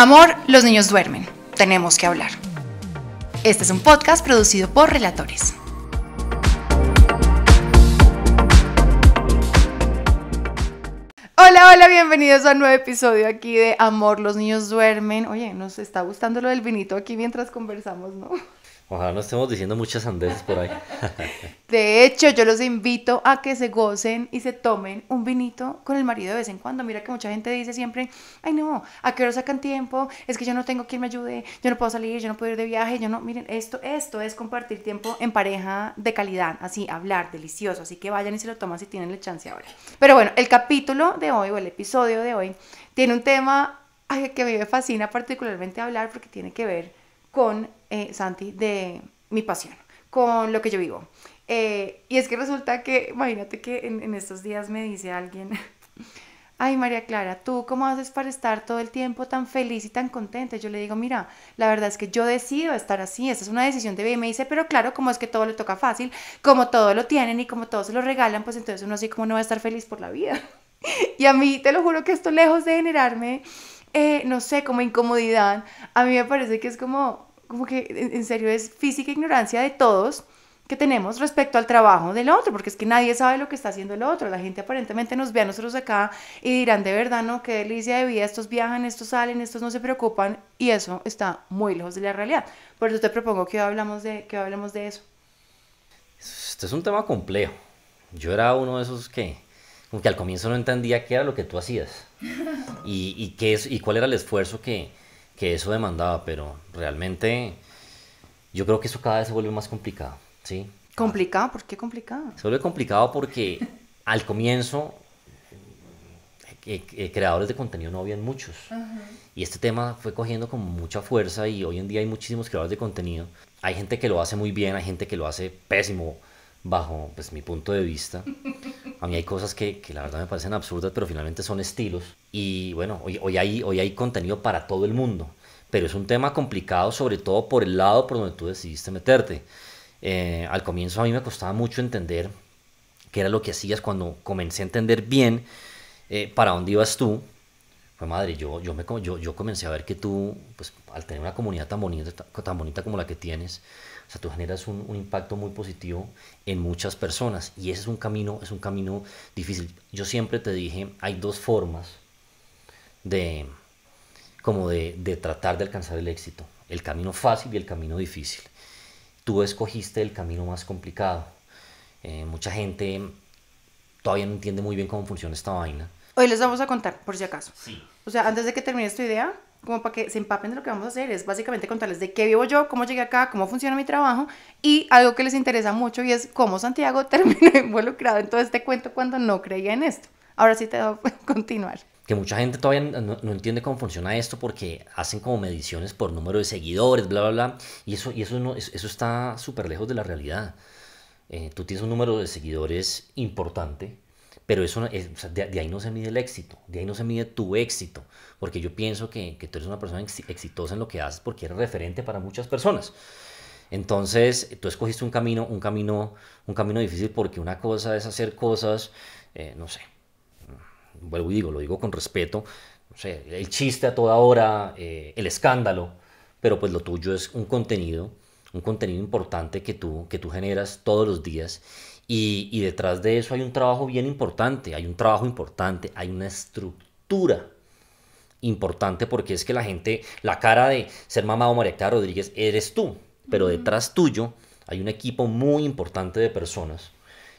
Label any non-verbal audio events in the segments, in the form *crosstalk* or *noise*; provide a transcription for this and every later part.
Amor, los niños duermen. Tenemos que hablar. Este es un podcast producido por Relatores. Hola, hola, bienvenidos a un nuevo episodio aquí de Amor, los niños duermen. Oye, nos está gustando lo del vinito aquí mientras conversamos, ¿no? Ojalá no estemos diciendo muchas andeses por ahí. *laughs* De hecho, yo los invito a que se gocen y se tomen un vinito con el marido de vez en cuando. Mira que mucha gente dice siempre, ay no, ¿a qué hora sacan tiempo? Es que yo no tengo quien me ayude, yo no puedo salir, yo no puedo ir de viaje, yo no, miren, esto, esto es compartir tiempo en pareja de calidad, así, hablar, delicioso. Así que vayan y se lo toman si tienen la chance ahora. Pero bueno, el capítulo de hoy o el episodio de hoy tiene un tema que a mí me fascina particularmente hablar porque tiene que ver con eh, Santi, de mi pasión, con lo que yo vivo. Eh, y es que resulta que, imagínate que en, estos días me dice alguien, *laughs* ay María Clara, ¿tú cómo haces para estar todo el tiempo tan feliz y tan contenta? Yo le digo, mira, la verdad es que yo decido estar así, esa es una decisión de vida. me dice, pero claro, como es que todo le toca fácil, como todo lo tienen y como todo se lo regalan, pues entonces uno así como no va a estar feliz por la vida. *laughs* y a mí, te lo juro que esto lejos de generarme, eh, no sé, como incomodidad, a mí me parece que es como, como que en serio es física ignorancia de todos que tenemos respecto al trabajo del otro, porque es que nadie sabe lo que está haciendo el otro. La gente aparentemente nos ve a nosotros acá y dirán, de verdad, no, qué delicia de vida, estos viajan, estos salen, estos no se preocupan, y eso está muy lejos de la realidad. Por eso te propongo que hablemos de, que hablemos de eso. Este es un tema complejo. Yo era uno de esos que, como que al comienzo no entendía qué era lo que tú hacías y, y, qué es, y cuál era el esfuerzo que, que eso demandaba, pero realmente yo creo que eso cada vez se vuelve más complicado, ¿sí? ¿Complicado? ¿Por qué complicado? Se vuelve complicado porque al comienzo eh, eh, creadores de contenido no habían muchos. Y este tema fue cogiendo como mucha fuerza y hoy en día hay muchísimos creadores de contenido. Hay gente que lo hace muy bien, hay gente que lo hace pésimo bajo pues, mi punto de vista. *laughs* a mí hay cosas que, que, la verdad me parecen absurdas, pero finalmente son estilos. Y bueno, hoy, hoy, hay, hoy hay contenido para todo el mundo, pero es un tema complicado, sobre todo por el lado por donde tú decidiste meterte. Eh, al comienzo a mí me costaba mucho entender qué era lo que hacías cuando comencé a entender bien eh, para dónde ibas tú pues madre, yo, yo, me, yo, yo comencé a ver que tú, pues al tener una comunidad tan bonita, tan bonita como la que tienes, o sea, tú generas un, impacto muy positivo en muchas personas y ese es un camino, es un camino difícil. Yo siempre te dije, hay dos formas de, como de, de tratar de alcanzar el éxito, el camino fácil y el camino difícil. Tú escogiste el camino más complicado. Eh, mucha gente todavía no entiende muy bien cómo funciona esta vaina Hoy les vamos a contar, por si acaso. Sí. O sea, antes de que termine esta idea, como para que se empapen de lo que vamos a hacer, es básicamente contarles de qué vivo yo, cómo llegué acá, cómo funciona mi trabajo y algo que les interesa mucho y es cómo Santiago *laughs* terminó involucrado en todo este cuento cuando no creía en esto. Ahora sí te dejo *laughs* continuar. Que mucha gente todavía no, entiende cómo funciona esto porque hacen como mediciones por número de seguidores, bla, bla, bla. Y eso, y eso, no, eso está súper lejos de la realidad. Eh, tú tienes un número de seguidores importante pero eso es, de, ahí no se mide el éxito, de ahí no se mide tu éxito, porque yo pienso que, tú eres una persona exitosa en lo que haces porque eres referente para muchas personas. Entonces, tú escogiste un camino, un camino, un camino difícil porque una cosa es hacer cosas, eh, no sé, vuelvo y digo, lo digo con respeto, no sé, el chiste a toda hora, eh, el escándalo, pero pues lo tuyo es un contenido, un contenido importante que tú, que tú generas todos los días y, detrás de eso hay un trabajo bien importante, hay un trabajo importante, hay una estructura importante porque es que la gente, la cara de ser mamá o María Rodríguez eres tú, pero detrás tuyo hay un equipo muy importante de personas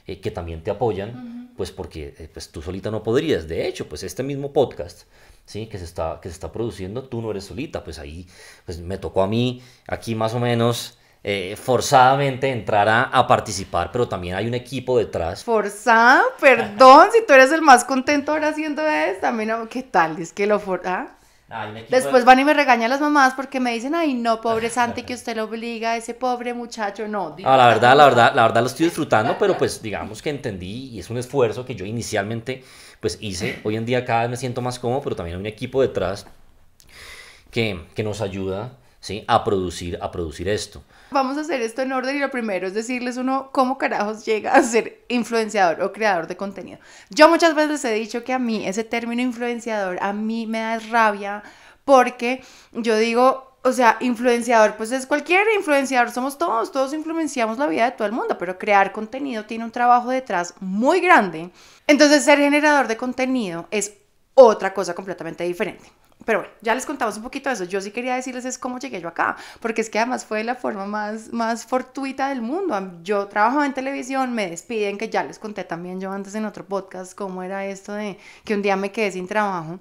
eh, que también te apoyan, pues porque eh, pues tú solita no podrías. De hecho, pues este mismo podcast, ¿sí? Que se está, que se está produciendo, tú no eres solita, pues ahí pues me tocó a mí aquí más o menos eh, forzadamente entrar a, participar, pero también hay un equipo detrás. Forzada, perdón, si tú eres el más contento ahora haciendo eso, también, ¿qué tal? Es que lo for... ¿ah? Ah, Después van y me regañan las mamás porque me dicen, ay no, pobre *laughs* Santi, que usted lo obliga a ese pobre muchacho, no. Ah, la verdad, la verdad, la verdad lo estoy disfrutando, pero pues *laughs* digamos que entendí y es un esfuerzo que yo inicialmente pues hice. Hoy en día cada vez me siento más cómodo, pero también hay un equipo detrás que, que nos ayuda ¿sí? A producir, a producir esto. Vamos a hacer esto en orden y lo primero es decirles uno cómo carajos llega a ser influenciador o creador de contenido. Yo muchas veces he dicho que a mí ese término influenciador a mí me da rabia porque yo digo, o sea, influenciador, pues es cualquier influenciador, somos todos, todos influenciamos la vida de todo el mundo, pero crear contenido tiene un trabajo detrás muy grande. Entonces, ser generador de contenido es otra cosa completamente diferente pero bueno, ya les contamos un poquito de eso. Yo sí quería decirles es cómo llegué yo acá, porque es que además fue la forma más, más fortuita del mundo. Yo trabajaba en televisión, me despiden, que ya les conté también yo antes en otro podcast cómo era esto de que un día me quedé sin trabajo.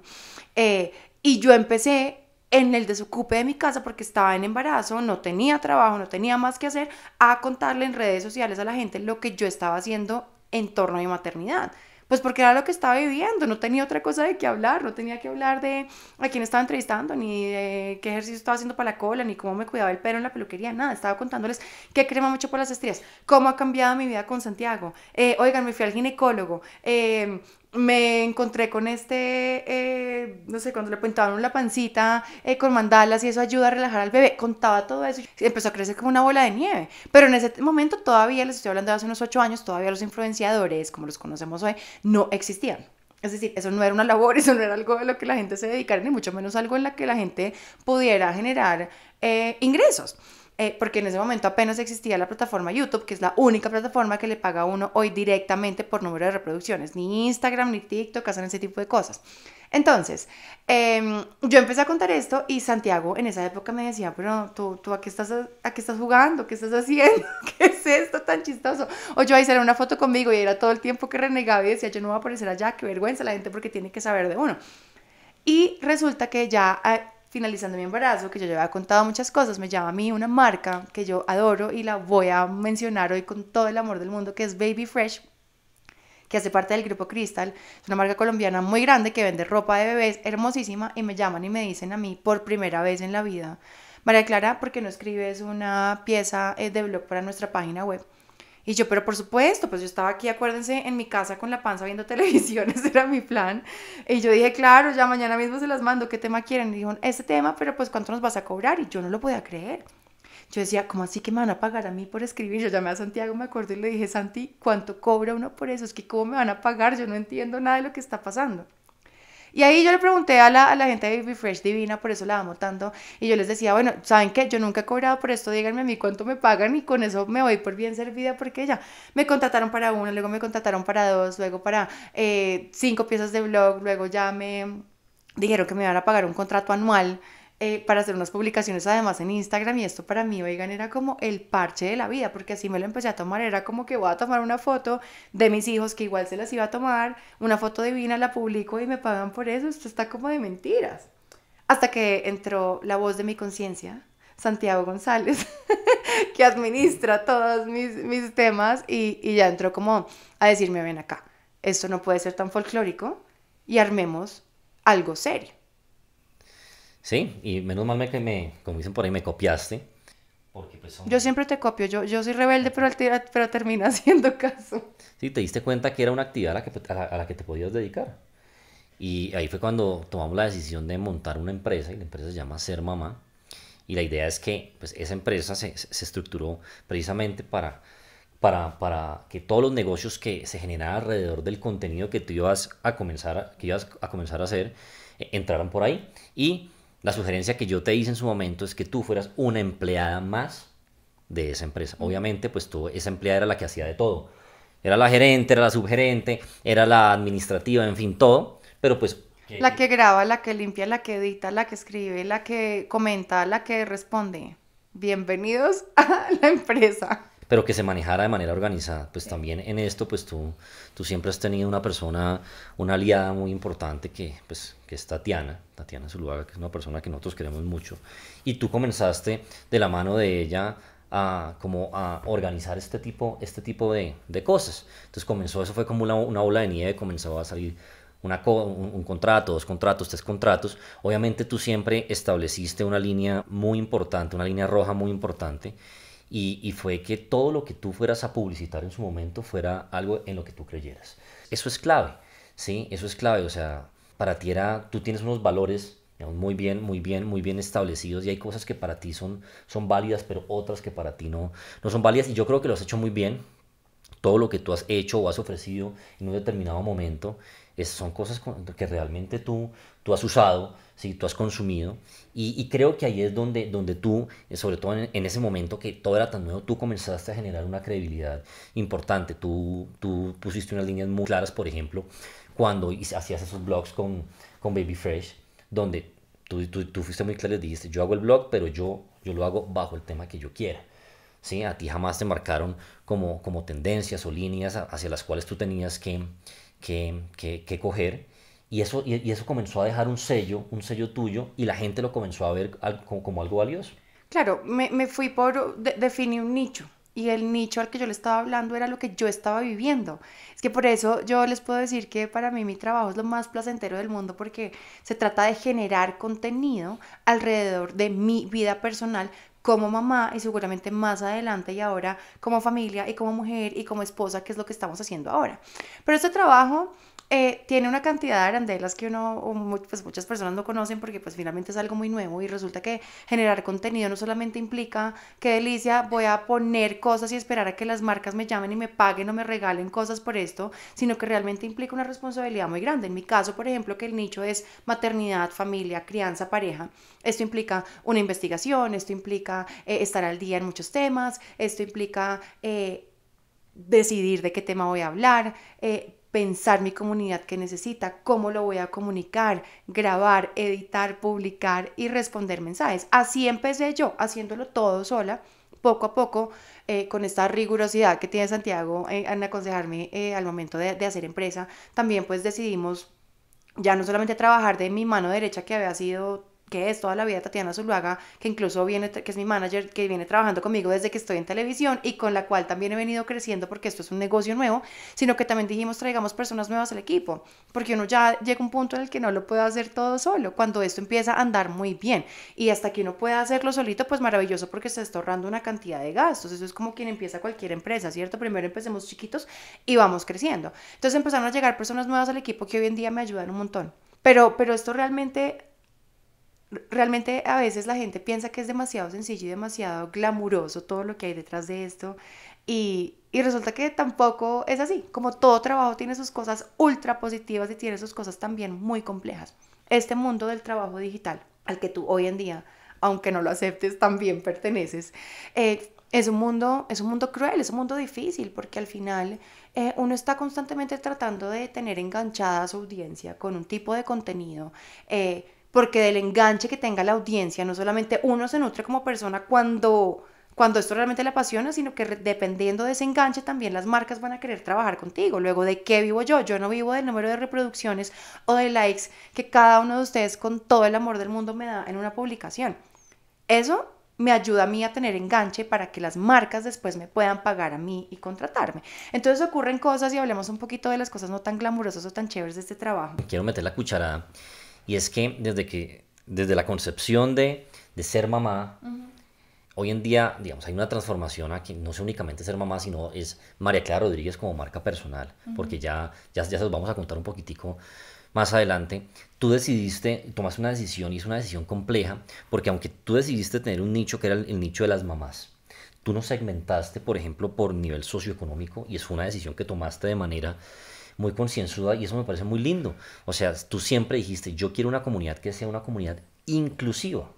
Eh, y yo empecé en el desocupe de mi casa porque estaba en embarazo, no tenía trabajo, no tenía más que hacer, a contarle en redes sociales a la gente lo que yo estaba haciendo en torno a mi maternidad. Pues porque era lo que estaba viviendo, no tenía otra cosa de qué hablar, no tenía que hablar de a quién estaba entrevistando, ni de qué ejercicio estaba haciendo para la cola, ni cómo me cuidaba el pelo en la peluquería, nada, estaba contándoles qué crema mucho por las estrías, cómo ha cambiado mi vida con Santiago, eh, oigan, me fui al ginecólogo, eh, me encontré con este, eh, no sé, cuando le apuntaban la pancita eh, con mandalas y eso ayuda a relajar al bebé, contaba todo eso, y empezó a crecer como una bola de nieve, pero en ese momento todavía, les estoy hablando de hace unos ocho años, todavía los influenciadores, como los conocemos hoy, no existían. Es decir, eso no era una labor, *laughs* eso no era algo de lo que la gente se dedicara, ni mucho menos algo en la que la gente pudiera generar eh, ingresos. Eh, porque en ese momento apenas existía la plataforma YouTube, que es la única plataforma que le paga a uno hoy directamente por número de reproducciones. Ni Instagram, ni TikTok hacen ese tipo de cosas. Entonces, em, yo empecé a contar esto y Santiago en esa época me decía, pero tú, tú a, qué estás, a estás jugando, qué estás haciendo, *laughs* qué es esto tan chistoso. O yo ahí hacer una foto conmigo y era todo el tiempo que renegaba y decía, yo no voy a aparecer allá, qué vergüenza la gente porque tiene que saber de uno. Y resulta que ya eh, finalizando mi embarazo, que yo ya había contado muchas cosas, me llama a mí una marca que yo adoro y la voy a mencionar hoy con todo el amor del mundo, que es Baby Fresh, que hace parte del grupo Crystal. Es una marca colombiana muy grande que vende ropa de bebés hermosísima y me llaman y me dicen a mí por primera vez en la vida, María Clara, ¿por qué no escribes una pieza eh, de blog para nuestra página web? Y yo, pero por supuesto, pues yo estaba aquí, acuérdense, en mi casa con la panza viendo *laughs* televisión, ese era mi plan. Y yo dije, claro, ya mañana mismo se las mando, ¿qué tema quieren? Y dijo, ese tema, pero pues ¿cuánto nos vas a cobrar? Y yo no lo podía creer. Yo decía, ¿cómo así que me van a pagar a mí por escribir? Yo llamé a Santiago, me acuerdo, y le dije, Santi, ¿cuánto cobra uno por eso? Es que ¿cómo me van a pagar? Yo no entiendo nada de lo que está pasando. Y ahí yo le pregunté a la, a gente de Refresh Divina, por eso la amo tanto, y yo les decía, bueno, ¿saben qué? Yo nunca he cobrado por esto, díganme a mí cuánto me pagan y con eso me voy por bien servida porque ya me contrataron para uno, luego me contrataron para dos, luego para eh, cinco piezas de blog, luego ya me dijeron que me iban a pagar un contrato anual eh, para hacer unas publicaciones además en Instagram y esto para mí, oigan, era como el parche de la vida, porque así me lo empecé a tomar, era como que voy a tomar una foto de mis hijos que igual se las iba a tomar, una foto divina, la publico y me pagan por eso, esto está como de mentiras. Hasta que entró la voz de mi conciencia, Santiago González, *laughs* que administra todos mis, temas y, y ya entró como a decirme, ven acá, esto no puede ser tan folclórico y armemos algo serio. Sí, y menos mal que me, como dicen por ahí, me copiaste. Porque pues, yo siempre te copio, yo, yo soy rebelde, pero, pero termina *laughs* haciendo caso. Sí, te diste cuenta que era una actividad a la, que, a, la, que te podías dedicar. Y ahí fue cuando tomamos la decisión de montar una empresa, y la empresa se llama Ser Mamá. Y la idea es que pues, esa empresa se, se estructuró precisamente para, para, para, que todos los negocios que se generaran alrededor del contenido que tú ibas a comenzar, que ibas a, comenzar a hacer, eh, entraran por ahí. Y la sugerencia que yo te hice en su momento es que tú fueras una empleada más de esa empresa. Obviamente, pues tú, esa empleada era la que hacía de todo. Era la gerente, era la subgerente, era la administrativa, en fin, todo. Pero pues... La que graba, la que limpia, la que edita, la que escribe, la que comenta, la que responde. Bienvenidos *laughs* a la empresa pero que se manejara de manera organizada. Pues también en esto, pues tú, tú siempre has tenido una persona, una aliada muy importante que, pues, que es Tatiana, Tatiana Zuluaga, que es una persona que nosotros queremos mucho, y tú comenzaste de la mano de ella a, como a organizar este tipo, este tipo de, de cosas. Entonces comenzó, eso fue como una, ola de nieve, comenzaba a salir una, un, contrato, dos contratos, tres contratos. Obviamente tú siempre estableciste una línea muy importante, una línea roja muy importante, y, fue que todo lo que tú fueras a publicitar en su momento fuera algo en lo que tú creyeras. Eso es clave, ¿sí? Eso es clave, o sea, para ti era, tú tienes unos valores muy bien, muy bien, muy bien establecidos y hay cosas que para ti son, son válidas, pero otras que para ti no, no son válidas y yo creo que lo has hecho muy bien, todo lo que tú has hecho o has ofrecido en un determinado momento, es, son cosas que realmente tú, tú has usado, ¿sí? tú has consumido. Y, creo que ahí es donde, donde tú, eh, sobre todo en, ese momento que todo era tan nuevo, tú comenzaste a generar una credibilidad importante. Tú, tú pusiste unas líneas muy claras, por ejemplo, cuando hacías esos blogs con, con Baby Fresh, donde tú, tú, fuiste muy claro y dijiste, yo hago el blog, pero yo, yo lo hago bajo el tema que yo quiera. ¿sí? A ti jamás te marcaron como, como tendencias o líneas hacia las cuales tú tenías que, que, que, coger. Y eso, y, eso comenzó a dejar un sello, un sello tuyo, y la gente lo comenzó a ver como, algo valioso. Claro, me, fui por, definir un nicho, y el nicho al que yo le estaba hablando era lo que yo estaba viviendo. Es que por eso yo les puedo decir que para mí mi trabajo es lo más placentero del mundo porque se trata de generar contenido alrededor de mi vida personal, como mamá y seguramente más adelante y ahora como familia y como mujer y como esposa, que es lo que estamos haciendo ahora. Pero este trabajo eh, tiene una cantidad de arandelas que uno, pues, muchas personas no conocen porque pues finalmente es algo muy nuevo y resulta que generar contenido no solamente implica qué delicia, voy a poner cosas y esperar a que las marcas me llamen y me paguen o me regalen cosas por esto, sino que realmente implica una responsabilidad muy grande. En mi caso, por ejemplo, que el nicho es maternidad, familia, crianza, pareja, esto implica una investigación, esto implica eh, estar al día en muchos temas, esto implica... Eh, decidir de qué tema voy a hablar, pensar mi comunidad que necesita, cómo lo voy a comunicar, grabar, editar, publicar y responder mensajes. Así empecé yo, haciéndolo todo sola, poco a poco, eh, con esta rigurosidad que tiene Santiago en aconsejarme eh, al momento de hacer empresa, también pues decidimos ya no solamente trabajar de mi mano derecha que había sido que es toda la vida Tatiana Zuluaga, que incluso viene, que es mi manager, que viene trabajando conmigo desde que estoy en televisión y con la cual también he venido creciendo porque esto es un negocio nuevo, sino que también dijimos traigamos personas nuevas al equipo, porque uno ya llega un punto en el que no lo puede hacer todo solo, cuando esto empieza a andar muy bien y hasta que uno pueda hacerlo solito, pues maravilloso porque se está ahorrando una cantidad de gastos, eso es como quien empieza cualquier empresa, ¿cierto? Primero empecemos chiquitos y vamos creciendo. Entonces empezaron a llegar personas nuevas al equipo que hoy en día me ayudan un montón. Pero, pero esto realmente realmente a veces la gente piensa que es demasiado sencillo y demasiado glamuroso todo lo que hay detrás de esto y, resulta que tampoco es así, como todo trabajo tiene sus cosas ultra positivas y tiene sus cosas también muy complejas. Este mundo del trabajo digital al que tú hoy en día, aunque no lo aceptes, también perteneces, eh, es un mundo, es un mundo cruel, es un mundo difícil, porque al final eh, uno está constantemente tratando de tener enganchada a su audiencia con un tipo de contenido eh, porque del enganche que tenga la audiencia, no solamente uno se nutre como persona cuando, cuando esto realmente le apasiona, sino que dependiendo de ese enganche también las marcas van a querer trabajar contigo. Luego, ¿de qué vivo yo? Yo no vivo del número de reproducciones o de likes que cada uno de ustedes con todo el amor del mundo me da en una publicación. Eso me ayuda a mí a tener enganche para que las marcas después me puedan pagar a mí y contratarme. Entonces ocurren cosas y hablemos un poquito de las cosas no tan glamurosas o tan chéveres de este trabajo. Quiero meter la cucharada y es que desde, que, desde la concepción de, de ser mamá, hoy en día, digamos, hay una transformación a que no es únicamente ser mamá, sino es María Clara Rodríguez como marca personal, porque ya, ya, ya se los vamos a contar un poquitico más adelante, tú decidiste, tomaste una decisión y es una decisión compleja, porque aunque tú decidiste tener un nicho que era el, el, nicho de las mamás, tú no segmentaste, por ejemplo, por nivel socioeconómico y es una decisión que tomaste de manera muy concienzuda y eso me parece muy lindo. O sea, tú siempre dijiste, yo quiero una comunidad que sea una comunidad inclusiva.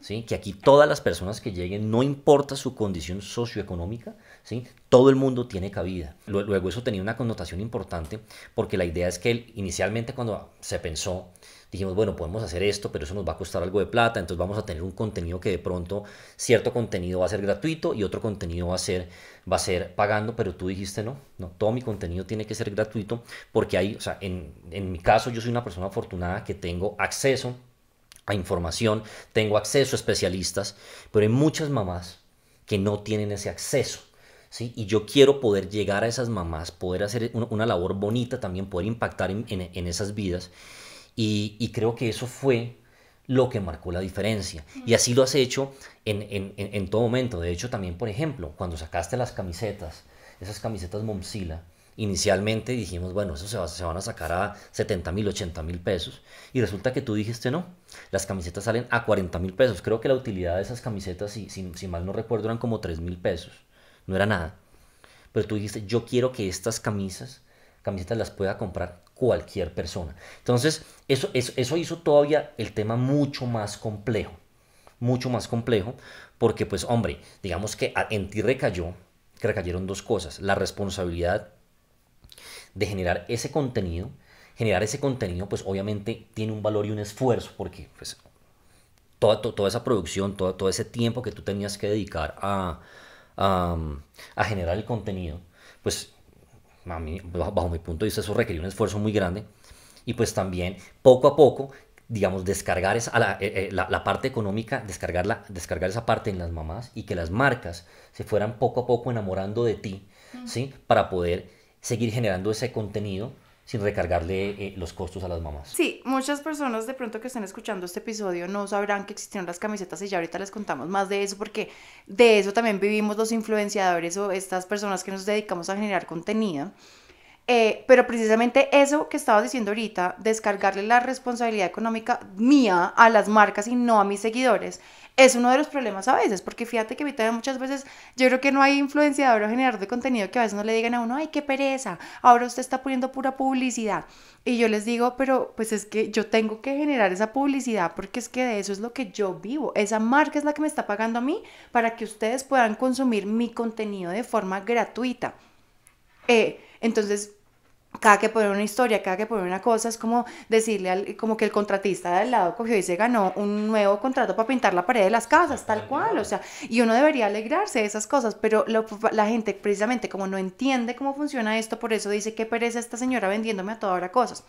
¿Sí? Que aquí todas las personas que lleguen, no importa su condición socioeconómica, ¿sí? todo el mundo tiene cabida. Luego eso tenía una connotación importante porque la idea es que inicialmente cuando se pensó dijimos, bueno, podemos hacer esto, pero eso nos va a costar algo de plata, entonces vamos a tener un contenido que de pronto cierto contenido va a ser gratuito y otro contenido va a ser, va a ser pagando, pero tú dijiste, no, no, todo mi contenido tiene que ser gratuito porque hay, o sea, en, en mi caso yo soy una persona afortunada que tengo acceso a información, tengo acceso a especialistas, pero hay muchas mamás que no tienen ese acceso. ¿Sí? Y yo quiero poder llegar a esas mamás, poder hacer una, labor bonita también, poder impactar en, en esas vidas. Y, creo que eso fue lo que marcó la diferencia. Y así lo has hecho en, todo momento. De hecho, también, por ejemplo, cuando sacaste las camisetas, esas camisetas Momsila, inicialmente dijimos, bueno, eso se, van a sacar a 70 mil, 80 mil pesos. Y resulta que tú dijiste, no, las camisetas salen a 40 mil pesos. Creo que la utilidad de esas camisetas, si, si, mal no recuerdo, eran como 3 mil pesos. No era nada. Pero tú dijiste, yo quiero que estas camisas, camisetas las pueda comprar cualquier persona. Entonces, eso, eso, eso hizo todavía el tema mucho más complejo, mucho más complejo, porque pues hombre, digamos que en ti recayó, que recayeron dos cosas, la responsabilidad de generar ese contenido, generar ese contenido pues obviamente tiene un valor y un esfuerzo, porque pues toda, toda esa producción, todo, todo ese tiempo que tú tenías que dedicar a, a, a generar el contenido, pues bajo mi punto de vista, eso requería un esfuerzo muy grande. Y pues también, poco a poco, digamos, descargar esa, la, eh, eh, parte económica, descargarla, descargar esa parte en las mamás y que las marcas se fueran poco a poco enamorando de ti, ¿sí? Para poder seguir generando ese contenido sin recargarle eh, los costos a las mamás. Sí, muchas personas de pronto que estén escuchando este episodio no sabrán que existieron las camisetas y ya ahorita les contamos más de eso porque de eso también vivimos los influenciadores o estas personas que nos dedicamos a generar contenido. Eh, pero precisamente eso que estaba diciendo ahorita, descargarle la responsabilidad económica mía a las marcas y no a mis seguidores, es uno de los problemas a veces, porque fíjate que ahorita muchas veces yo creo que no hay influenciador o generador de contenido que a veces no le digan a uno, ay, qué pereza, ahora usted está poniendo pura publicidad. Y yo les digo, pero pues es que yo tengo que generar esa publicidad porque es que de eso es lo que yo vivo. Esa marca es la que me está pagando a mí para que ustedes puedan consumir mi contenido de forma gratuita. Eh, entonces, cada que pone una historia, cada que poner una cosa, es como decirle al, como que el contratista de al lado cogió y se ganó un nuevo contrato para pintar la pared de las casas, tal cual, o sea, y uno debería alegrarse de esas cosas, pero la gente precisamente como no entiende cómo funciona esto, por eso dice, qué pereza esta señora vendiéndome a toda hora cosas.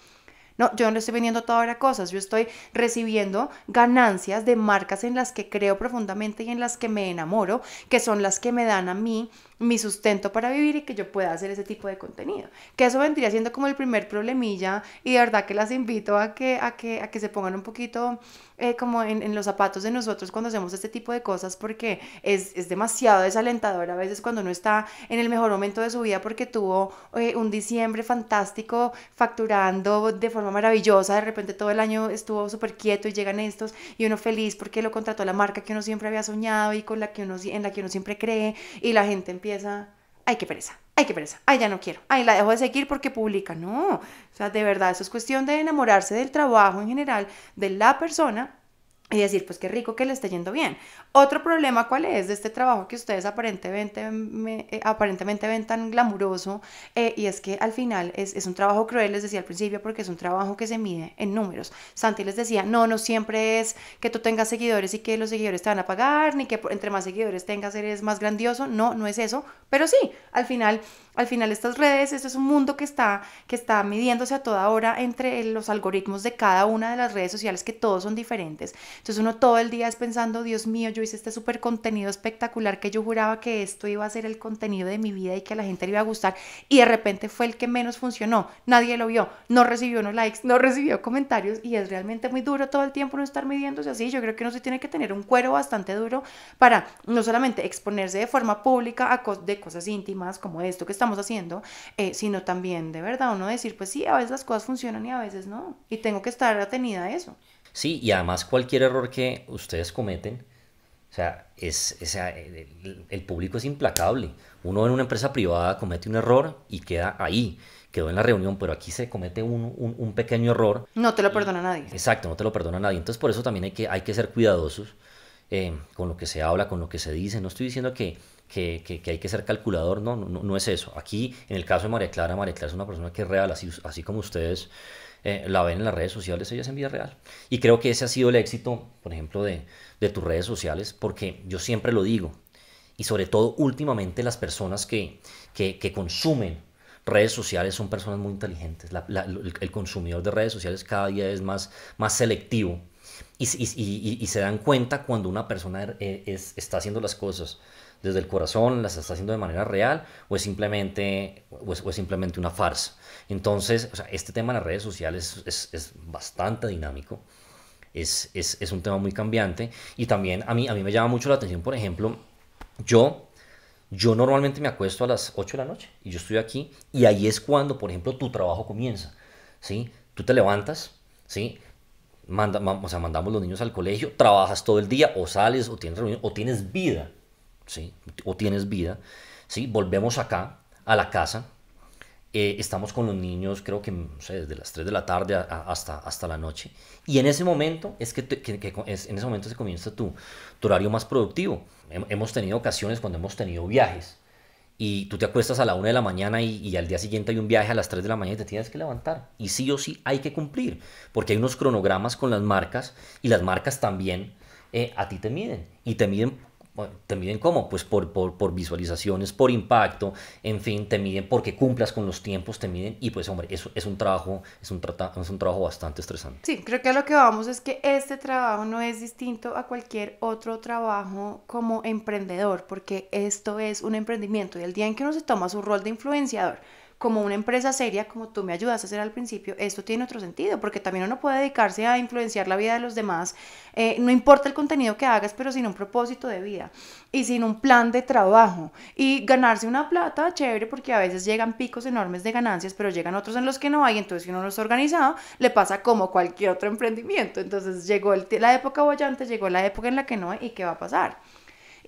No, yo no estoy vendiendo a toda hora cosas, yo estoy recibiendo ganancias de marcas en las que creo profundamente y en las que me enamoro, que son las que me dan a mí mi sustento para vivir y que yo pueda hacer ese tipo de contenido. Que eso vendría siendo como el primer problemilla y de verdad que las invito a que, a que, a que se pongan un poquito eh, como en, los zapatos de nosotros cuando hacemos este tipo de cosas porque es, demasiado desalentador a veces cuando uno está en el mejor momento de su vida porque tuvo eh, un diciembre fantástico facturando de forma maravillosa, de repente todo el año estuvo súper quieto y llegan estos y uno feliz porque lo contrató la marca que uno siempre había soñado y con la que uno, en la que uno siempre cree y la gente empieza esa... ay, qué pereza, ay, qué pereza, ay, ya no quiero, ay, la dejo de seguir porque publica. No, o sea, de verdad, eso es cuestión de enamorarse del trabajo en general, de la persona y decir, pues qué rico que le esté yendo bien. Otro problema, ¿cuál es de este trabajo que ustedes aparentemente, eh, aparentemente ven tan glamuroso? Eh, y es que al final es, es, un trabajo cruel, les decía al principio, porque es un trabajo que se mide en números. Santi les decía, no, no siempre es que tú tengas seguidores y que los seguidores te van a pagar, ni que entre más seguidores tengas eres más grandioso. No, no es eso. Pero sí, al final al final estas redes, esto es un mundo que está, que está midiéndose a toda hora entre los algoritmos de cada una de las redes sociales, que todos son diferentes. Entonces uno todo el día es pensando, Dios mío, yo hice este súper contenido espectacular que yo juraba que esto iba a ser el contenido de mi vida y que a la gente le iba a gustar. Y de repente fue el que menos funcionó. Nadie lo vio, no recibió unos likes, no recibió comentarios y es realmente muy duro todo el tiempo no estar midiéndose así. Yo creo que uno se tiene que tener un cuero bastante duro para no solamente exponerse de forma pública a de cosas íntimas como esto que estamos haciendo, eh, sino también de verdad uno decir, pues sí, a veces las cosas funcionan y a veces no, y tengo que estar atenida a eso. Sí, y además cualquier error que ustedes cometen, o sea, es, eh, el, público es implacable. Uno en una empresa privada comete un error y queda ahí, quedó en la reunión, pero aquí se comete un, un, pequeño error. No te lo perdona nadie. Exacto, no te lo perdona nadie. Entonces por eso también hay que, hay que ser cuidadosos eh, con lo que se habla, con lo que se dice. No estoy diciendo que que, hay que ser calculador, no, no, es eso. Aquí, en el caso de María Clara, María Clara es una persona que es real, así, así como ustedes eh, la ven en las redes sociales, ella es en vida real. Y creo que ese ha sido el éxito, por ejemplo, de, tus redes sociales, porque yo siempre lo digo, y sobre todo últimamente las personas que, que, consumen redes sociales son personas muy inteligentes. el, consumidor de redes sociales cada día es más, más selectivo y, se dan cuenta cuando una persona eh, está haciendo las cosas desde el corazón, las está haciendo de manera real o es simplemente, o es, simplemente una farsa. Entonces, este tema de las redes sociales es, bastante dinámico, es, es, un tema muy cambiante y también a mí, a mí me llama mucho la atención, por ejemplo, yo... Yo normalmente me acuesto a las 8 de la noche y yo estoy aquí y ahí es cuando, por ejemplo, tu trabajo comienza. ¿sí? Tú te levantas, ¿sí? Manda, o mandamos los niños al colegio, trabajas todo el día, o sales, o tienes reunión, o tienes vida, o tienes vida. ¿sí? Volvemos acá a la casa. Eh, estamos con los niños, creo que desde las 3 de la tarde hasta, hasta la noche. Y en ese momento es que, en ese momento se comienza tu, tu horario más productivo. Hemos tenido ocasiones cuando hemos tenido viajes y tú te acuestas a la 1 de la mañana y, al día siguiente hay un viaje a las 3 de la mañana y te tienes que levantar. Y sí o sí hay que cumplir, porque hay unos cronogramas con las marcas y las marcas también eh, a ti te miden. Y te miden te miden cómo, pues por, por, visualizaciones, por impacto, en fin, te miden porque cumplas con los tiempos, te miden y pues hombre, eso es un trabajo, es un, es un trabajo bastante estresante. Sí, creo que a lo que vamos es que este trabajo no es distinto a cualquier otro trabajo como emprendedor, porque esto es un emprendimiento y el día en que uno se toma su rol de influenciador, como una empresa seria, como tú me ayudas a hacer al principio, esto tiene otro sentido, porque también uno puede dedicarse a influenciar la vida de los demás, eh, no importa el contenido que hagas, pero sin un propósito de vida y sin un plan de trabajo. Y ganarse una plata, chévere, porque a veces llegan picos enormes de ganancias, pero llegan otros en los que no hay, entonces si uno no está organizado, le pasa como cualquier otro emprendimiento. Entonces llegó la época bollante, llegó la época en la que no hay, ¿y qué va a pasar?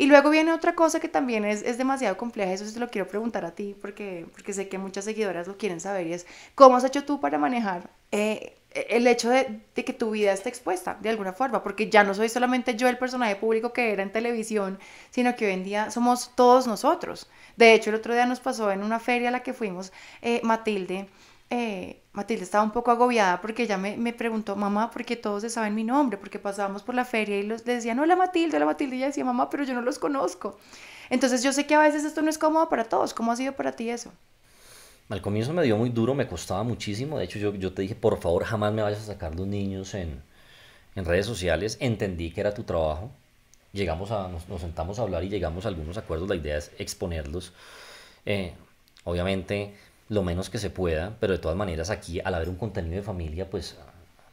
Y luego viene otra cosa que también es, demasiado compleja, eso se lo quiero preguntar a ti, porque, porque sé que muchas seguidoras lo quieren saber, y es, ¿cómo has hecho tú para manejar eh, el hecho de, que tu vida esté expuesta de alguna forma, porque ya no soy solamente yo el personaje público que era en televisión, sino que hoy en día somos todos nosotros. De hecho, el otro día nos pasó en una feria a la que fuimos, eh, Matilde eh, Matilde estaba un poco agobiada porque ella me, preguntó, mamá, ¿por qué todos se saben mi nombre? Porque pasábamos por la feria y los, le decían, hola Matilde, hola Matilde, y ella decía, mamá, pero yo no los conozco. Entonces yo sé que a veces esto no es cómodo para todos. ¿Cómo ha sido para ti eso? Al comienzo me dio muy duro, me costaba muchísimo. De hecho, yo, yo te dije, por favor, jamás me vayas a sacar los niños en, en redes sociales. Entendí que era tu trabajo. Llegamos a, nos, sentamos a hablar y llegamos a algunos acuerdos. La idea es exponerlos. Eh, obviamente lo menos que se pueda, pero de todas maneras aquí al haber un contenido de familia, pues...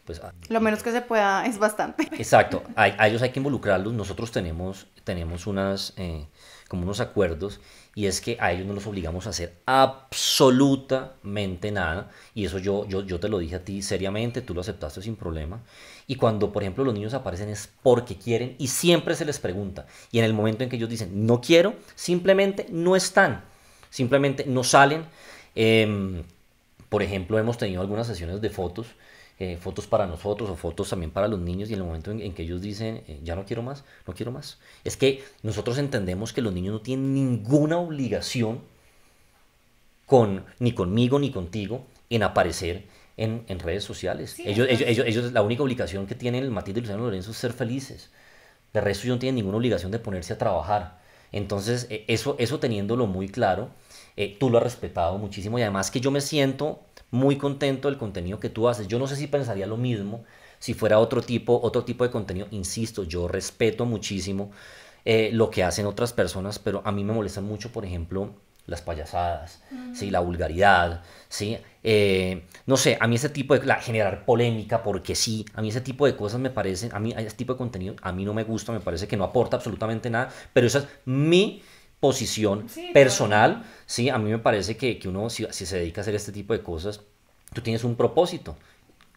pues ah, lo menos que se pueda es bastante. *laughs* Exacto, a, ellos hay que involucrarlos, nosotros tenemos, tenemos unas, eh, como unos acuerdos y es que a ellos no los obligamos a hacer absolutamente nada y eso yo, yo, yo te lo dije a ti seriamente, tú lo aceptaste sin problema y cuando por ejemplo los niños aparecen es porque quieren y siempre se les pregunta y en el momento en que ellos dicen no quiero, simplemente no están, simplemente no salen, Em, por ejemplo, hemos tenido algunas sesiones de fotos, eh, fotos para nosotros o fotos también para los niños y en el momento en, que ellos dicen, eh, ya no quiero más, no quiero más, es que nosotros entendemos que los niños no tienen ninguna obligación con, ni conmigo ni contigo en aparecer en, redes sociales. ellos, ellos, la única obligación que tienen el Matiz de Luciano Lorenzo es ser felices. De resto, ellos no tienen ninguna obligación de ponerse a trabajar. Entonces, e, eso, eso teniéndolo muy claro, eh, tú lo has respetado muchísimo y además que yo me siento muy contento del contenido que tú haces. Yo no sé si pensaría lo mismo si fuera otro tipo, otro tipo de contenido. Insisto, yo respeto muchísimo eh, lo que hacen otras personas, pero a mí me molestan mucho, por ejemplo, las payasadas, ¿sí? la vulgaridad, ¿sí? Eh, no sé, a mí ese tipo de, generar polémica porque sí, a mí ese tipo de cosas me parecen, a mí ese tipo de contenido a mí no me gusta, me parece que no aporta absolutamente nada, pero eso es mi posición personal, ¿sí? A mí me parece que, uno, si, se dedica a hacer este tipo de cosas, tú tienes un propósito.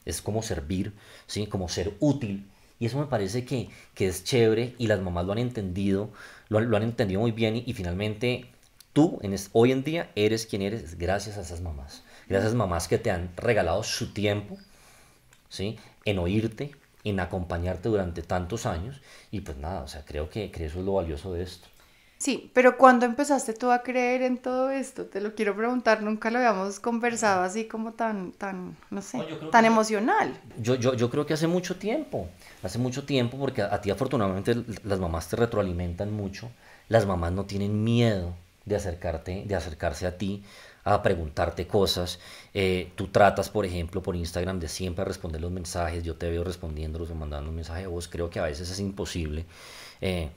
Es como servir, ¿sí? Como ser útil. Y eso me parece que, es chévere y las mamás lo han entendido, lo, han entendido muy bien y, finalmente tú en hoy en día eres quien eres gracias a esas mamás. Gracias a mamás que te han regalado su tiempo, ¿sí? En oírte, en acompañarte durante tantos años. Y pues nada, o sea, creo que, creo eso es lo valioso de esto. Sí, pero ¿cuándo empezaste tú a creer en todo esto? Te lo quiero preguntar, nunca lo habíamos conversado así como tan, tan no sé, tan emocional. Yo, yo, yo creo que hace mucho tiempo, hace mucho tiempo, porque a, ti afortunadamente las mamás te retroalimentan mucho, las mamás no tienen miedo de acercarte, de acercarse a ti, a preguntarte cosas. Eh, tú tratas, por ejemplo, por Instagram de siempre responder los mensajes, yo te veo respondiéndolos o mandando un mensaje a vos, creo que a veces es imposible. Eh,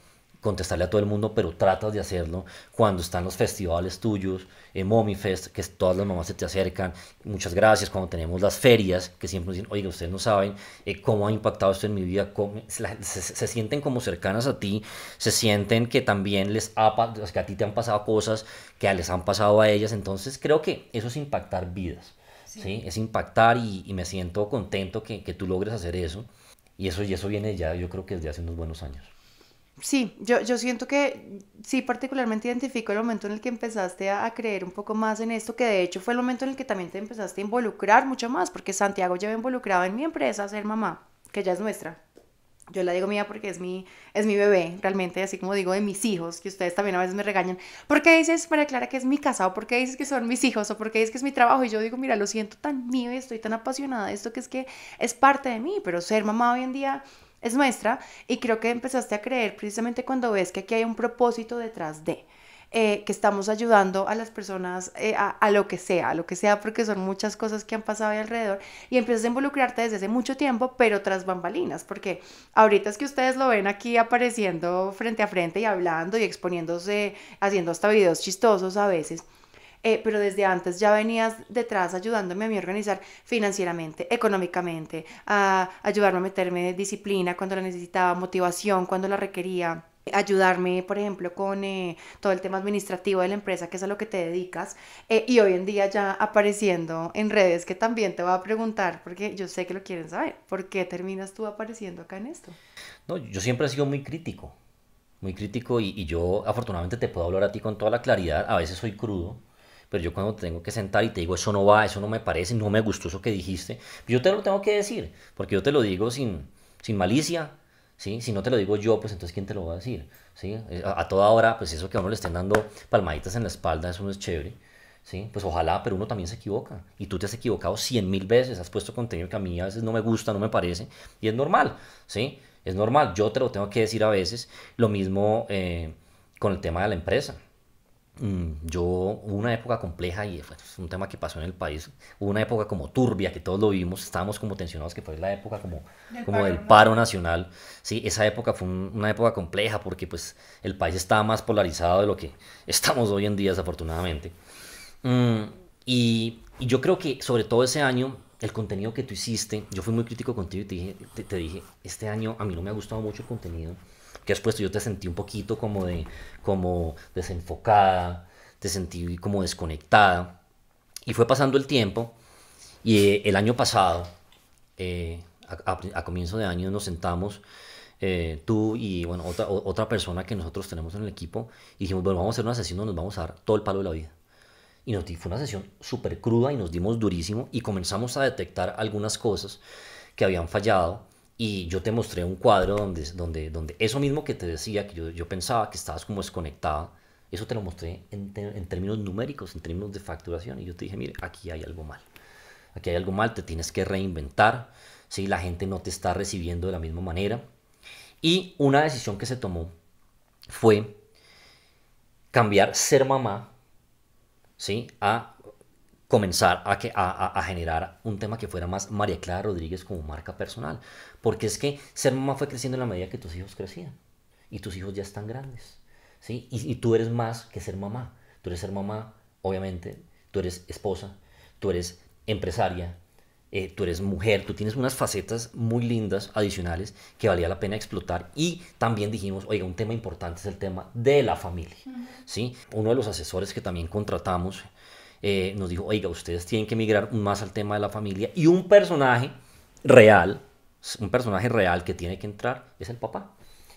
contestarle a todo el mundo, pero tratas de hacerlo cuando están los festivales tuyos, en Mommy Fest, que todas las mamás se te acercan, muchas gracias, cuando tenemos las ferias, que siempre nos dicen, oye ustedes no saben eh, cómo ha impactado esto en mi vida, se, se, sienten como cercanas a ti, se sienten que también les ha, que a ti te han pasado cosas que les han pasado a ellas, entonces creo que eso es impactar vidas, es impactar y, y, me siento contento que, que tú logres hacer eso, y eso, y eso viene ya, yo creo que desde hace unos buenos años. Sí, yo, yo siento que sí particularmente identifico el momento en el que empezaste a, creer un poco más en esto, que de hecho fue el momento en el que también te empezaste a involucrar mucho más, porque Santiago ya lleva involucrado en mi empresa ser mamá, que ya es nuestra. Yo la digo mía porque es mi, es mi bebé, realmente, así como digo de mis hijos, que ustedes también a veces me regañan. ¿Por qué dices, María Clara, que es mi casa? ¿O por qué dices que son mis hijos? ¿O por qué dices que es mi trabajo? Y yo digo, mira, lo siento tan mío y estoy tan apasionada de esto que es que es parte de mí, pero ser mamá hoy en día es nuestra y creo que empezaste a creer precisamente cuando ves que aquí hay un propósito detrás de. Eh, que estamos ayudando a las personas eh, a, lo que sea, a lo que sea, porque son muchas cosas que han pasado ahí alrededor y empiezas a involucrarte desde hace mucho tiempo, pero tras bambalinas, porque ahorita es que ustedes lo ven aquí apareciendo frente a frente y hablando y exponiéndose, haciendo hasta videos chistosos a veces eh, pero desde antes ya venías detrás ayudándome a mí a organizar financieramente, económicamente, a ayudarme a meterme disciplina cuando la necesitaba, motivación cuando la requería ayudarme, por ejemplo, con eh, todo el tema administrativo de la empresa, que es a lo que te dedicas, eh, y hoy en día ya apareciendo en redes, que también te voy a preguntar, porque yo sé que lo quieren saber, ¿por qué terminas tú apareciendo acá en esto? No, yo siempre he sido muy crítico, muy crítico, y yo afortunadamente te puedo hablar a ti con toda la claridad, a veces soy crudo, pero yo cuando tengo que sentar y te digo, eso no va, eso no me parece, no me gustó eso que dijiste, pues yo te lo tengo que decir, porque yo te lo digo sin, sin malicia, ¿sí? Si no te lo digo yo, pues entonces ¿quién te lo va a decir? ¿Sí? Eh, a, toda hora, pues eso que a uno le estén dando palmaditas en la espalda, eso no es chévere. ¿Sí? Pues ojalá, pero uno también se equivoca. Y tú te has equivocado cien mil veces, has puesto contenido que a mí a veces no me gusta, no me parece, y es normal, ¿sí? Es normal, yo te lo tengo que decir a veces. Lo mismo eh, con el tema de la empresa. Mm, yo una época compleja y fue un tema que pasó en el país, hubo una época como turbia que todos lo vimos, estábamos como tensionados que fue la época como como paro, paro nacional, sí, esa época fue una época compleja porque pues el país estaba más polarizado de lo que *laughs* estamos hoy en día desafortunadamente mm, y, yo creo que sobre todo ese año el contenido que tú hiciste, yo fui muy crítico contigo y te dije este año a mí no me ha gustado mucho el contenido que has puesto, yo te sentí un poquito como, de, como desenfocada, te sentí como desconectada. Y fue pasando el tiempo y eh, el año pasado, eh, a, a, comienzo de año, nos sentamos. Eh, tú y bueno, otra, otra persona que nosotros tenemos en el equipo, y dijimos, bueno, vamos a hacer una sesión donde nos vamos a dar todo el palo de la vida. Y nos fue una sesión súper cruda y nos dimos durísimo y comenzamos a detectar algunas cosas que habían fallado y yo te mostré un cuadro donde, donde, donde eso mismo que te decía, que yo, pensaba que estabas como desconectada, eso te lo mostré en, términos numéricos, en términos de facturación. Y yo te dije, mire, aquí hay algo mal. Aquí hay algo mal, te tienes que reinventar. La gente no te está recibiendo de la misma manera. Y una decisión que se tomó fue cambiar ser mamá ¿sí? a comenzar a, que, a, generar un tema que fuera más María Clara Rodríguez como marca personal. Porque es que ser mamá fue creciendo en la medida que tus hijos crecían. Y tus hijos ya están grandes. ¿sí? Y, tú eres más que ser mamá. Tú eres ser mamá, obviamente. Tú eres esposa. Tú eres empresaria. Eh, tú eres mujer, tú tienes unas facetas muy lindas adicionales que valía la pena explotar y también dijimos, oiga, un tema importante es el tema de la familia, ¿sí? Uno de los asesores que también contratamos eh, nos dijo, oiga, ustedes tienen que migrar más al tema de la familia y un personaje real, un personaje real que tiene que entrar es el papá.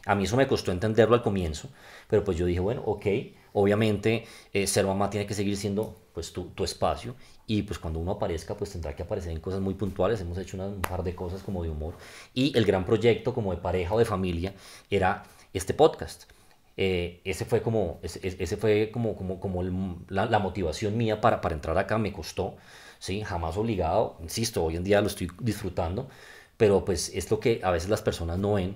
A mí eso me costó entenderlo al comienzo, pero pues yo dije, bueno, ok, obviamente eh, ser mamá tiene que seguir siendo pues tu, espacio y pues cuando uno aparezca pues tendrá que aparecer en cosas muy puntuales, hemos hecho un par de cosas como de humor y el gran proyecto como de pareja o de familia era este podcast. Eh, ese fue como, ese, fue como, como, la, motivación mía para, para entrar acá, me costó, ¿sí? jamás obligado, insisto, hoy en día lo estoy disfrutando, pero pues es lo que a veces las personas no ven,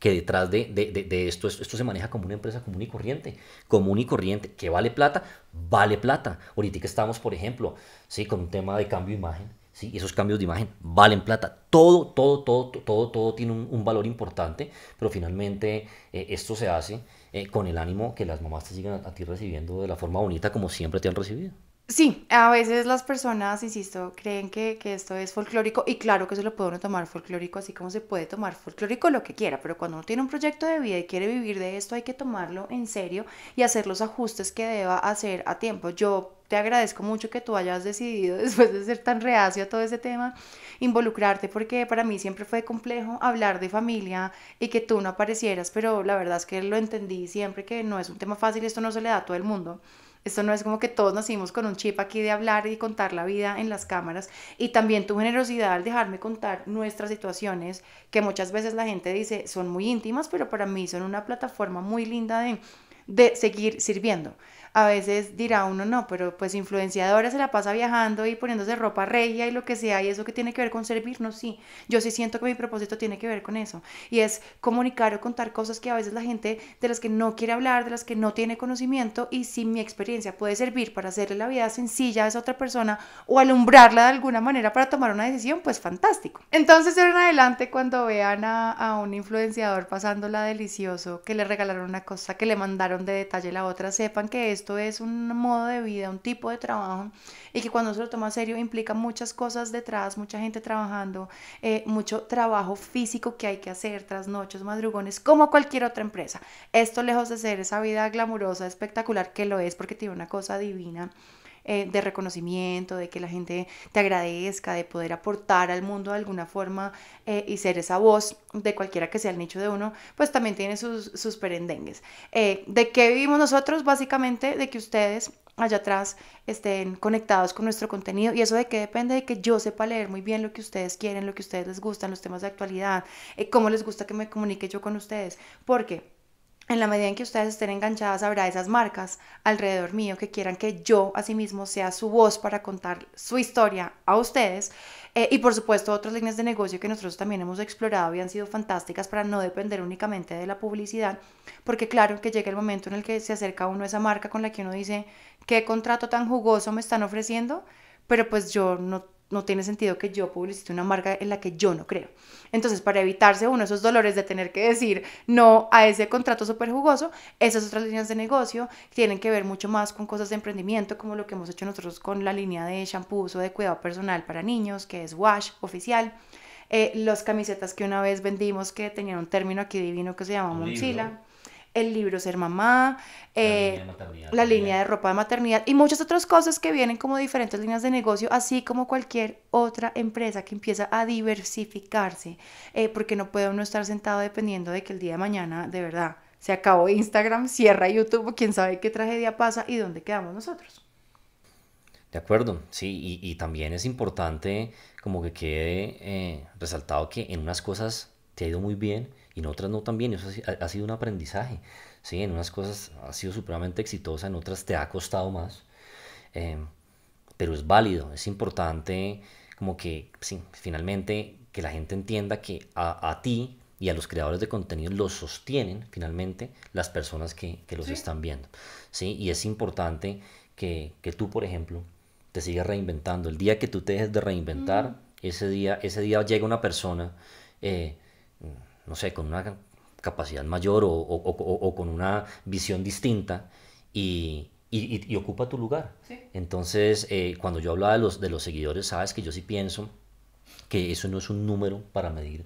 que detrás de, de, de, esto, esto, se maneja como una empresa común y corriente, común y corriente, que vale plata, vale plata. Ahorita que estamos, por ejemplo, ¿sí? con un tema de cambio de imagen, ¿sí? esos cambios de imagen valen plata. Todo, todo, todo, todo, todo, tiene un, valor importante, pero finalmente eh, esto se hace eh, con el ánimo que las mamás te sigan a ti recibiendo de la forma bonita como siempre te han recibido. Sí, a veces las personas, insisto, creen que, esto es folclórico y claro que se lo puede uno tomar folclórico, así como se puede tomar folclórico lo que quiera, pero cuando uno tiene un proyecto de vida y quiere vivir de esto hay que tomarlo en serio y hacer los ajustes que deba hacer a tiempo. Yo te agradezco mucho que tú hayas decidido, *laughs* después de ser tan reacio a todo ese tema, involucrarte, porque para mí siempre fue complejo hablar de familia y que tú no aparecieras, pero la verdad es que lo entendí siempre que no es un tema fácil, esto no se le da a todo el mundo. Esto no es como que todos nacimos con un chip aquí de hablar y contar la vida en las cámaras. Y también tu generosidad al dejarme contar nuestras situaciones, que muchas veces la gente dice son muy íntimas, pero para mí son una plataforma muy linda de, de seguir sirviendo a veces dirá uno, no, pero pues influenciadora se la pasa viajando y poniéndose ropa regia y lo que sea, y eso que tiene que ver con servirnos, sí, yo sí siento que mi propósito tiene que ver con eso, y es comunicar o contar cosas que a veces la gente de las que no quiere hablar, de las que no tiene conocimiento, y si mi experiencia puede servir para hacerle la vida sencilla a esa otra persona o alumbrarla de alguna manera para tomar una decisión, pues fantástico. Entonces, de en adelante, cuando vean a, a un influenciador pasándola delicioso, que le regalaron una cosa, que le mandaron de detalle la otra, sepan que es esto es un modo de vida, un tipo de trabajo y que cuando se lo toma serio implica muchas cosas detrás, mucha gente trabajando, eh, mucho trabajo físico que hay que hacer, tras noches, madrugones, como cualquier otra empresa. Esto lejos de ser esa vida glamurosa, espectacular que lo es porque tiene una cosa divina eh, de reconocimiento, de que la gente te agradezca, de poder aportar al mundo de alguna forma eh, y ser esa voz de cualquiera que sea el nicho de uno, pues también tiene sus, sus perendengues. Eh, ¿De qué vivimos nosotros? Básicamente de que ustedes allá atrás estén conectados con nuestro contenido y eso de qué depende de que yo sepa leer muy bien lo que ustedes quieren, lo que ustedes les gustan, los temas de actualidad, cómo les gusta que me comunique yo con ustedes, porque en la medida en que ustedes estén enganchadas habrá esas marcas alrededor mío que quieran que yo asimismo sea su voz para contar su historia a ustedes eh, y por supuesto otras líneas de negocio que nosotros también hemos explorado y han sido fantásticas para no depender únicamente de la publicidad porque claro que llega el momento en el que se acerca uno a esa marca con la que uno dice qué contrato tan jugoso me están ofreciendo pero pues yo no no tiene sentido que yo publicite una marca en la que yo no creo. Entonces, para evitarse uno esos dolores de tener que decir no a ese contrato súper jugoso, esas otras líneas de negocio tienen que ver mucho más con cosas de emprendimiento, como lo que hemos hecho nosotros con la línea de shampoos o de cuidado personal para niños, que es Wash oficial. Eh, las camisetas que una vez vendimos que tenían un término aquí divino que se llamaba Mozilla el libro Ser Mamá, la, eh, línea de, ropa de maternidad y muchas otras cosas que vienen como diferentes líneas de negocio, así como cualquier otra empresa que empieza a diversificarse, eh, porque no puede uno estar sentado dependiendo de que el día de mañana, de verdad, se acabó Instagram, *laughs* cierra YouTube, quién sabe qué tragedia pasa y dónde quedamos nosotros. De acuerdo, sí, y, también es importante como que quede eh, resaltado que en unas cosas te ha ido muy bien y en otras no también. Eso ha, sido un aprendizaje. ¿sí? En unas cosas ha sido supremamente exitosa, en otras te ha costado más. Em, pero es válido, es importante como que sí, finalmente que la gente entienda que a, ti y a los creadores de contenido los sostienen finalmente las personas que, que los están viendo. ¿sí? Y es importante que, que, tú, por ejemplo, te sigas reinventando. El día que tú te dejes de reinventar, mm. ese, día, ese día llega una persona eh, no sé, con una capacidad mayor o, con una visión distinta y, ocupa tu lugar. Entonces, eh, cuando yo hablaba de los, de los seguidores, sabes que yo sí pienso que eso no es un número para medir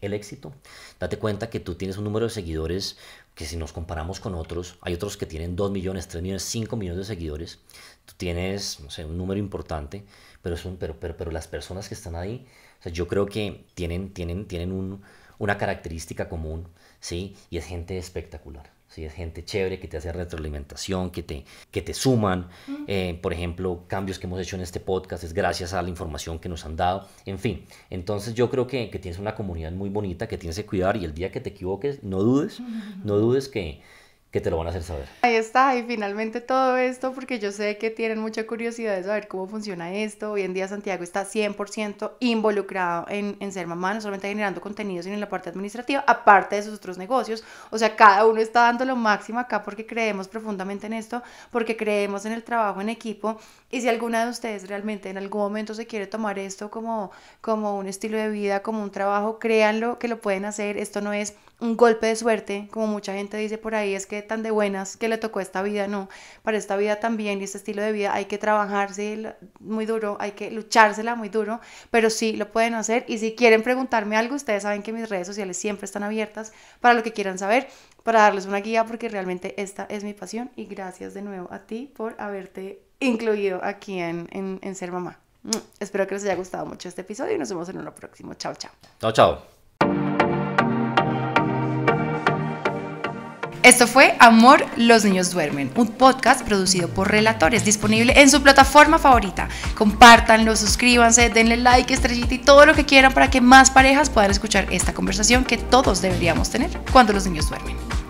el éxito. Date cuenta que tú tienes un número de seguidores que si nos comparamos con otros, hay otros que tienen 2 millones, 3 millones, 5 millones de seguidores. Tú tienes, no sé, un número importante, pero, pero, pero, pero las personas que están ahí, yo creo que tienen, tienen, tienen un, una característica común, ¿sí? Y es gente espectacular. Sí, es gente chévere que te hace retroalimentación, que te, que te suman. Eh, por ejemplo, cambios que hemos hecho en este podcast es gracias a la información que nos han dado. En fin, entonces yo creo que tienes una comunidad muy bonita que tienes que cuidar y el día que te equivoques, no dudes, no dudes que, que te lo van a hacer saber. Ahí está, y finalmente todo esto, porque yo sé que tienen mucha curiosidad de saber cómo funciona esto. Hoy en día Santiago está 100% involucrado en, ser mamá, no solamente generando contenido, sino en la parte administrativa, aparte de sus otros negocios. O sea, cada uno está dando lo máximo acá porque creemos profundamente en esto, porque creemos en el trabajo en equipo. Y si alguna de ustedes realmente en algún momento se quiere tomar esto como, como un estilo de vida, como un trabajo, créanlo que lo pueden hacer. Esto no es un golpe de suerte, como mucha gente dice por ahí, es que tan de buenas que le tocó esta vida, no, para esta vida también y este estilo de vida hay que trabajarse muy duro, hay que luchársela muy duro, pero sí lo pueden hacer y si quieren preguntarme algo, ustedes saben que mis redes sociales siempre están abiertas para lo que quieran saber, para darles una guía porque realmente esta es mi pasión y gracias de nuevo a ti por haberte incluido aquí en, en, Ser Mamá. Espero que les haya gustado mucho este episodio y nos vemos en uno próximo. Chao, chao. Chao, chao. Esto fue Amor, los niños duermen, un podcast producido por Relatores, disponible en su plataforma favorita. Compartanlo, suscríbanse, denle like, estrellita y todo lo que quieran para que más parejas puedan escuchar esta conversación que todos deberíamos tener cuando los niños duermen.